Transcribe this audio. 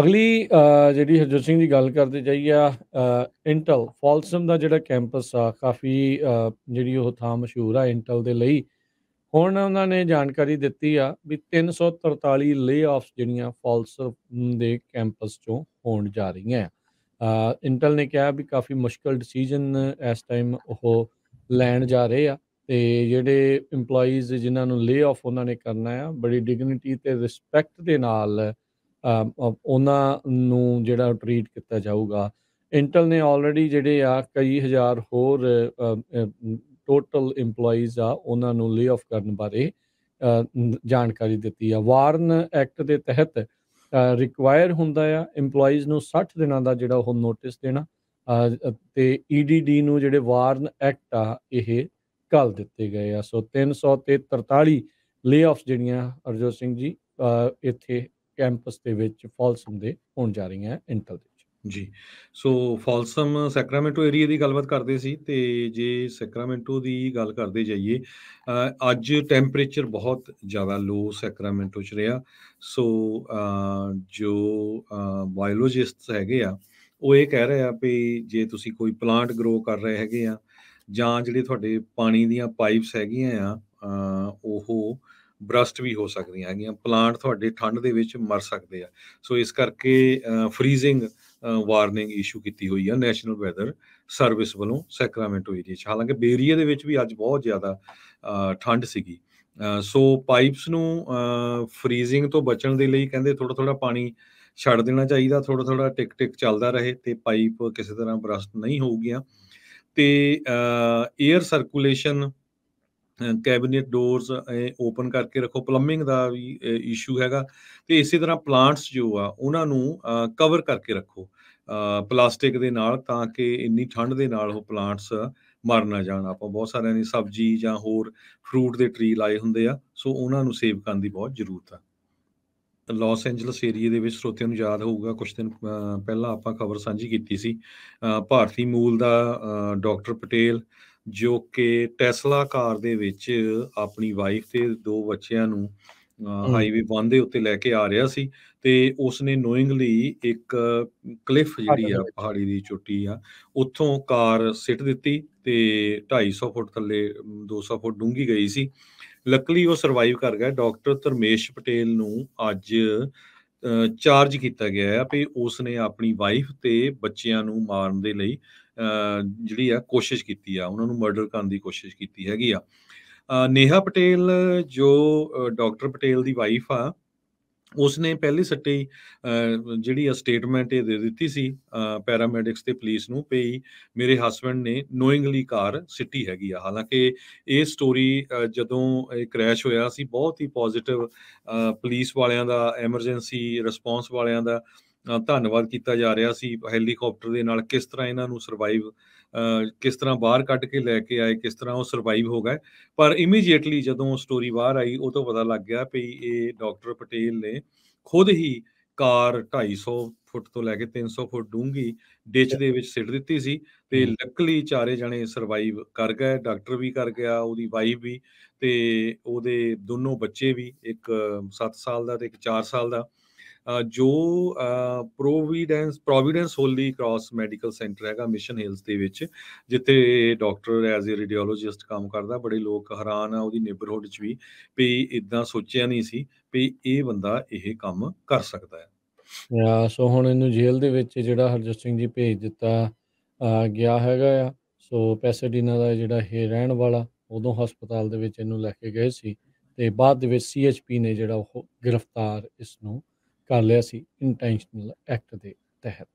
ਅਗਲੀ ਜਿਹੜੀ ਹਰਜੋਤ ਸਿੰਘ ਦੀ ਗੱਲ ਕਰਦੇ ਜਾਈਆ ਇੰਟਲ ਫਾਲਸਮ ਦਾ ਜਿਹੜਾ ਕੈਂਪਸ ਆ ਕਾਫੀ ਜਿਹੜੀ ਉਹ ਥਾਂ ਮਸ਼ਹੂਰ ਆ ਇੰਟਲ ਦੇ ਲਈ ਹੁਣ ਉਹਨਾਂ ਨੇ ਜਾਣਕਾਰੀ ਦਿੱਤੀ ਆ ਵੀ 343 ਲੇਆਫਸ ਜਿਹੜੀਆਂ ਫਾਲਸਮ ਦੇ ਕੈਂਪਸ ਚੋਂ ਹੋਣ ਜਾ ਰਹੀਆਂ ਆ ਇੰਟਲ ਨੇ ਕਿਹਾ ਵੀ ਕਾਫੀ ਮੁਸ਼ਕਲ ਡਿਸੀਜਨ ਇਸ ਟਾਈਮ ਉਹ ਲੈਣ ਜਾ ਰਹੇ ਆ ਤੇ ਜਿਹੜੇ EMPLOYEES ਜਿਨ੍ਹਾਂ ਨੂੰ ਲੇ ਆਫ ਉਹਨਾਂ ਨੇ ਕਰਨਾ ਆ ਬੜੀ ਡਿਗਨਿਟੀ ਤੇ ਰਿਸਪੈਕਟ ਦੇ ਨਾਲ ਉਹਨਾਂ ਨੂੰ ਜਿਹੜਾ ਟ੍ਰੀਟ ਕੀਤਾ ਜਾਊਗਾ ਇੰਟਲ ਨੇ ਆਲਰੇਡੀ ਜਿਹੜੇ ਆ ਕਈ ਹਜ਼ਾਰ ਹੋਰ ਟੋਟਲ EMPLOYEES ਆ ਉਹਨਾਂ ਨੂੰ ਲੇ ਆਫ ਕਰਨ ਬਾਰੇ ਜਾਣਕਾਰੀ ਦਿੱਤੀ ਆ ਵਾਰਨ ਐਕਟ ਦੇ ਤਹਿਤ ਰਿਕੁਆਇਰ ਹੁੰਦਾ ਆ EMPLOYEES ਨੂੰ 60 ਦਿਨਾਂ ਦਾ ਜਿਹੜਾ ਉਹ ਨੋਟਿਸ ਦੇਣਾ ਤੇ EDD ਨੂੰ ਜਿਹੜੇ ਵਾਰਨ ਐਕਟ ਆ ਇਹ ਕੱਲ ਦਿੱਤੇ ਗਏ ਆ ਸੋ 343 ਲੇ ਆਫ ਜਿਹੜੀਆਂ ਅਰਜੋ ਸਿੰਘ ਜੀ ਇੱਥੇ ਕੈਂਪਸ ਦੇ ਵਿੱਚ ਫਾਲਸਮ ਦੇ ਹੋਣ ਜਾ ਰਹੀਆਂ ਇੰਟਲ ਦੇ ਜੀ ਸੋ ਫਾਲਸਮ ਸੈਕਰਾਮੈਂਟੋ ਏਰੀਆ ਦੀ ਗੱਲਬਾਤ ਕਰਦੇ ਸੀ ਤੇ ਜੇ ਸੈਕਰਾਮੈਂਟੋ ਦੀ ਗੱਲ ਕਰਦੇ ਜਾਈਏ ਅੱਜ ਟੈਂਪਰੇਚਰ ਬਹੁਤ ਜ਼ਿਆਦਾ ਲੋ ਸੈਕਰਾਮੈਂਟੋ 'ਚ ਰਿਹਾ ਸੋ ਜੋ ਬਾਇਓਲੋਜਿਸਟਸ ਹੈਗੇ ਆ ਉਹ ਇਹ ਕਹਿ ਰਹੇ ਆ ਵੀ ਜੇ ਤੁਸੀਂ ਕੋਈ ਪਲਾਂਟ ਗਰੋ ਕਰ ਰਹੇ ਹੈਗੇ ਆ ਜਾਂ ਜਿਹੜੇ ਤੁਹਾਡੇ ਪਾਣੀ ਦੀਆਂ ਪਾਈਪਸ ਹੈਗੀਆਂ ਆ ਉਹ ਬਰਸਟ ਵੀ ਹੋ ਸਕਦੀਆਂ ਹੈਗੀਆਂ ਪਲਾਂਟ ਤੁਹਾਡੇ ਠੰਡ ਦੇ ਵਿੱਚ ਮਰ ਸਕਦੇ ਆ ਸੋ ਇਸ ਕਰਕੇ ਫਰੀਜ਼ਿੰਗ ਵਾਰਨਿੰਗ ਇਸ਼ੂ ਕੀਤੀ ਹੋਈ ਆ ਨੈਸ਼ਨਲ ਵੈਦਰ ਸਰਵਿਸ ਵੱਲੋਂ ਸੈਕਰਾਮੈਂਟੋ ਏਰੀਆ 'ਚ ਹਾਲਾਂਕਿ ਬੇਰੀਆ ਦੇ ਵਿੱਚ ਵੀ ਅੱਜ ਬਹੁਤ ਜ਼ਿਆਦਾ ਠੰਡ ਸੀਗੀ ਸੋ ਪਾਈਪਸ ਨੂੰ ਫਰੀਜ਼ਿੰਗ ਤੋਂ ਬਚਣ ਦੇ ਲਈ ਕਹਿੰਦੇ ਥੋੜਾ ਥੋੜਾ ਪਾਣੀ ਛੱਡ ਦੇਣਾ ਚਾਹੀਦਾ ਥੋੜਾ ਥੋੜਾ ਟਿਕ ਟਿਕ ਚੱਲਦਾ ਰਹੇ ਤੇ ਪਾਈਪ ਕਿਸੇ ਤਰ੍ਹਾਂ ਬਰਸਟ ਨਹੀਂ ਹੋਊਗੀਆਂ ਤੇ air circulation cabinet doors open ਕਰਕੇ ਰੱਖੋ ਪਲੰਬਿੰਗ ਦਾ ਵੀ ਇਸ਼ੂ ਹੈਗਾ ਤੇ ਇਸੇ ਤਰ੍ਹਾਂ ਪਲਾਂਟਸ ਜੋ ਆ ਉਹਨਾਂ ਨੂੰ ਕਵਰ ਕਰਕੇ ਰੱਖੋ ਪਲਾਸਟਿਕ ਦੇ ਨਾਲ ਤਾਂ ਕਿ ਇੰਨੀ ਠੰਡ ਦੇ ਨਾਲ ਉਹ ਪਲਾਂਟਸ ਮਰ ਨਾ ਜਾਣ ਆਪਾਂ ਬਹੁਤ ਸਾਰਿਆਂ ਨੇ ਸਬਜ਼ੀ ਜਾਂ ਹੋਰ ਫਰੂਟ ਦੇ ਟ੍ਰੀ ਲਾਏ ਹੁੰਦੇ ਆ ਸੋ ਉਹਨਾਂ ਨੂੰ ਸੇਵ ਕਰਨ ਦੀ ਬਹੁਤ ਜ਼ਰੂਰਤ ਆ ਲਾਸ ਐਂਜਲਸ ਏਰੀਆ ਦੇ ਵਿੱਚ ਸਰੋਤਿਆਂ ਨੂੰ ਯਾਦ ਹੋਊਗਾ ਕੁਝ ਦਿਨ ਪਹਿਲਾਂ ਆਪਾਂ ਖਬਰ ਸਾਂਝੀ ਕੀਤੀ ਸੀ ਭਾਰਤੀ ਮੂਲ ਦਾ ਡਾਕਟਰ ਪਟੇਲ ਜੋ ਕਿ ਟੈਸਲਾ ਕਾਰ ਦੇ ਵਿੱਚ ਆਪਣੀ ਵਾਈਫ ਤੇ ਦੋ ਬੱਚਿਆਂ ਨੂੰ ਹਾਈਵੇ ਬੰਦ ਦੇ ਉੱਤੇ ਲੈ ਕੇ ਆ ਰਿਹਾ ਸੀ ਤੇ ਉਸ ਨੇ ਨੋਇੰਗਲੀ ਇੱਕ ਕਲਿਫ ਜਿਹੜੀ ਆ ਪਹਾੜੀ ਦੀ ਚੋਟੀ ਆ ਉੱਥੋਂ ਕਾਰ ਸਿੱਟ ਦਿੱਤੀ ਤੇ 250 ਫੁੱਟ ਥੱਲੇ 200 ਫੁੱਟ ਡੂੰਗੀ ਗਈ ਸੀ ਲੱਕਲੀ ਉਹ ਸਰਵਾਈਵ ਕਰ ਗਿਆ ਡਾਕਟਰ ਧਰਮੇਸ਼ ਪਟੇਲ ਨੂੰ ਅੱਜ ਚਾਰਜ ਕੀਤਾ ਗਿਆ ਹੈ ਕਿ ਉਸ ਨੇ ਆਪਣੀ ਵਾਈਫ ਤੇ ਬੱਚਿਆਂ ਨੂੰ ਮਾਰਨ ਦੇ ਲਈ ਜਿਹੜੀ ਆ ਕੋਸ਼ਿਸ਼ ਕੀਤੀ ਆ ਉਹਨਾਂ ਨੂੰ ਮਰਡਰ ਕਰਨ ਦੀ ਕੋਸ਼ਿਸ਼ ਕੀਤੀ ਹੈਗੀ ਆ ਨੇਹਾ ਪਟੇਲ ਜੋ ਡਾਕਟਰ ਪਟੇਲ ਦੀ ਵਾਈਫ ਆ ਉਸਨੇ ਪਹਿਲੀ ਸੱਟੇ ਜਿਹੜੀ ਆ ਸਟੇਟਮੈਂਟ ਇਹ ਦੇ ਦਿੱਤੀ ਸੀ ਪੈਰਾਮੈਡਿਕਸ ਤੇ ਪੁਲਿਸ ਨੂੰ ਪਈ ਮੇਰੇ ਹਸਬੰਡ ਨੇ ਨੋਇੰਗਲੀ ਕਾਰ ਸਿੱਟੀ ਹੈਗੀ ਆ ਹਾਲਾਂਕਿ ਇਹ ਸਟੋਰੀ ਜਦੋਂ ਇਹ ਕ੍ਰੈਸ਼ ਹੋਇਆ ਸੀ ਬਹੁਤ ਹੀ ਪੋਜ਼ਿਟਿਵ ਪੁਲਿਸ ਵਾਲਿਆਂ ਦਾ ਐਮਰਜੈਂਸੀ ਰਿਸਪੌਂਸ ਵਾਲਿਆਂ ਦਾ ਧੰਨਵਾਦ ਕੀਤਾ ਜਾ ਰਿਹਾ ਸੀ ਹੈਲੀਕਾਪਟਰ ਦੇ ਨਾਲ ਕਿਸ ਤਰ੍ਹਾਂ ਇਹਨਾਂ ਨੂੰ ਸਰਵਾਈਵ ਕਿਸ ਤਰ੍ਹਾਂ ਬਾਹਰ ਕੱਢ ਕੇ ਲੈ ਕੇ ਆਏ ਕਿਸ ਤਰ੍ਹਾਂ ਉਹ ਸਰਵਾਈਵ ਹੋ ਗਏ ਪਰ ਇਮੀਡੀਏਟਲੀ ਜਦੋਂ ਸਟੋਰੀ ਬਾਹਰ ਆਈ ਉਹ ਤੋਂ ਪਤਾ ਲੱਗ ਗਿਆ ਕਿ ਇਹ ਡਾਕਟਰ ਪਟੇਲ ਨੇ ਖੁਦ ਹੀ ਕਾਰ 250 ਫੁੱਟ ਤੋਂ ਲੈ ਕੇ 300 ਫੁੱਟ ਡੂੰਗੀ ਡਿਚ ਦੇ ਵਿੱਚ ਸਿੱਟ ਦਿੱਤੀ ਸੀ ਤੇ ਲੱਕਲੀ ਚਾਰੇ ਜਣੇ ਸਰਵਾਈਵ ਕਰ ਗਏ ਡਾਕਟਰ ਵੀ ਕਰ ਗਿਆ ਉਹਦੀ ਵਾਈਫ ਵੀ ਤੇ ਉਹਦੇ ਦੋਨੋਂ ਬੱਚੇ ਵੀ ਇੱਕ 7 ਸਾਲ ਦਾ ਤੇ ਇੱਕ 4 ਸਾਲ ਦਾ ਜੋ Providence Providence Holy Cross medical center ਹੈਗਾ ਮਿਸ਼ਨ ਹਿਲਸ ਦੇ ਵਿੱਚ ਜਿੱਥੇ ਡਾਕਟਰ ਐਜ਼ ਅ ਰੇਡੀਓਲੋਜਿਸਟ ਕੰਮ ਕਰਦਾ ਬੜੇ ਲੋਕ ਹੈਰਾਨ ਆ ਉਹਦੀ ਨੇਬਰਹੁੱਡ 'ਚ ਵੀ ਵੀ ਇਦਾਂ ਸੋਚਿਆ ਨਹੀਂ ਸੀ ਵੀ ਇਹ ਬੰਦਾ ਇਹ ਕੰਮ ਕਰ ਸਕਦਾ ਹੈ ਯਾ ਸੋ ਹੁਣ ਇਹਨੂੰ ਜੇਲ੍ਹ ਦੇ ਵਿੱਚ ਜਿਹੜਾ ਹਰਜੋਤ ਸਿੰਘ ਜੀ ਭੇਜ ਦਿੱਤਾ ਗਿਆ ਹੈਗਾ ਆ ਸੋ ਪੈਸੇਡੀਨਾ ਦਾ ਜਿਹੜਾ ਹੈ ਰਹਿਣ ਵਾਲਾ ਉਦੋਂ ਹਸਪਤਾਲ ਦੇ ਵਿੱਚ ਇਹਨੂੰ ਲੈ ਕੇ ਗਏ ਸੀ ਤੇ ਬਾਅਦ ਦੇ ਵਿੱਚ ਸੀਐਚਪੀ ਨੇ ਜਿਹੜਾ ਉਹ ਗ੍ਰਿਫਤਾਰ ਇਸ ਨੂੰ ਕਾਲਿਆ ਸੀ ਇੰਟੈਂਸ਼ਨਲ ਐਕਟ ਦੇ ਤਹਿਤ